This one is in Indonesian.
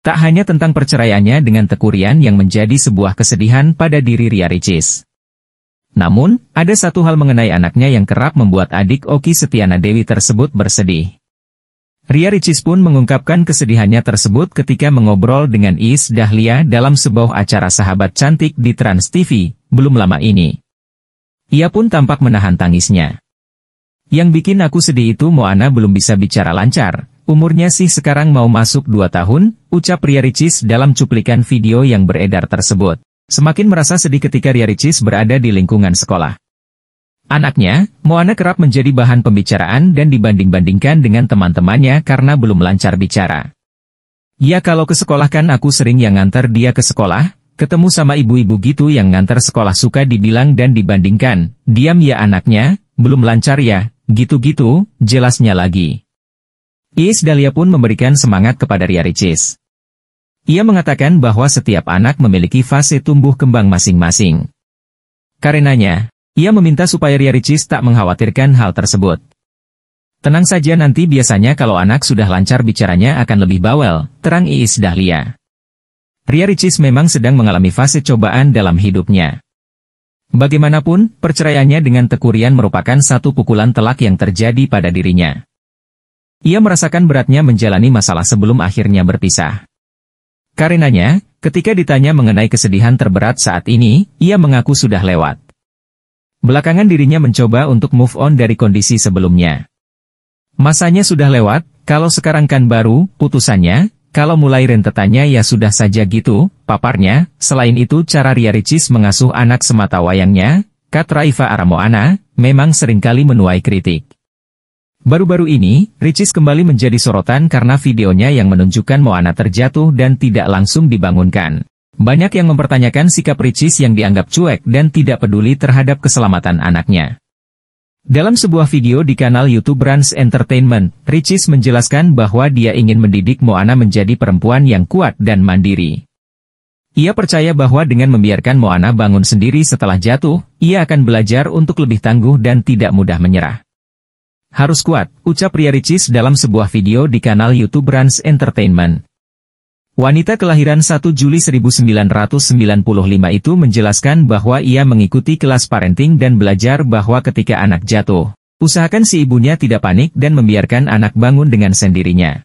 Tak hanya tentang perceraiannya dengan Tekurian yang menjadi sebuah kesedihan pada diri Ria Ricis. Namun, ada satu hal mengenai anaknya yang kerap membuat adik Oki Setiana Dewi tersebut bersedih. Ria Ricis pun mengungkapkan kesedihannya tersebut ketika mengobrol dengan Is Dahlia dalam sebuah acara sahabat cantik di Trans TV, belum lama ini. Ia pun tampak menahan tangisnya. Yang bikin aku sedih itu Moana belum bisa bicara lancar, Umurnya sih sekarang mau masuk 2 tahun, ucap Ria Ricis dalam cuplikan video yang beredar tersebut. Semakin merasa sedih ketika Ria Ricis berada di lingkungan sekolah. Anaknya, Moana kerap menjadi bahan pembicaraan dan dibanding-bandingkan dengan teman-temannya karena belum lancar bicara. Ya kalau ke sekolah kan aku sering yang nganter dia ke sekolah, ketemu sama ibu-ibu gitu yang nganter sekolah suka dibilang dan dibandingkan, diam ya anaknya, belum lancar ya, gitu-gitu, jelasnya lagi. Iis Dahlia pun memberikan semangat kepada Ria Ricis. Ia mengatakan bahwa setiap anak memiliki fase tumbuh kembang masing-masing. Karenanya, ia meminta supaya Ria Ricis tak mengkhawatirkan hal tersebut. Tenang saja nanti biasanya kalau anak sudah lancar bicaranya akan lebih bawel, terang Iis Dahlia. Ria Ricis memang sedang mengalami fase cobaan dalam hidupnya. Bagaimanapun, perceraiannya dengan Tekurian merupakan satu pukulan telak yang terjadi pada dirinya. Ia merasakan beratnya menjalani masalah sebelum akhirnya berpisah. Karenanya, ketika ditanya mengenai kesedihan terberat saat ini, ia mengaku sudah lewat. Belakangan dirinya mencoba untuk move on dari kondisi sebelumnya. Masanya sudah lewat, kalau sekarang kan baru, putusannya, kalau mulai rentetannya ya sudah saja gitu, paparnya, selain itu cara Ria Ricis mengasuh anak semata wayangnya, Katraifa Aramoana, memang seringkali menuai kritik. Baru-baru ini, Ricis kembali menjadi sorotan karena videonya yang menunjukkan Moana terjatuh dan tidak langsung dibangunkan. Banyak yang mempertanyakan sikap Ricis yang dianggap cuek dan tidak peduli terhadap keselamatan anaknya. Dalam sebuah video di kanal YouTube Rans Entertainment, Ricis menjelaskan bahwa dia ingin mendidik Moana menjadi perempuan yang kuat dan mandiri. Ia percaya bahwa dengan membiarkan Moana bangun sendiri setelah jatuh, ia akan belajar untuk lebih tangguh dan tidak mudah menyerah. Harus kuat, ucap Ria Ricis dalam sebuah video di kanal YouTube Rans Entertainment. Wanita kelahiran 1 Juli 1995 itu menjelaskan bahwa ia mengikuti kelas parenting dan belajar bahwa ketika anak jatuh, usahakan si ibunya tidak panik dan membiarkan anak bangun dengan sendirinya.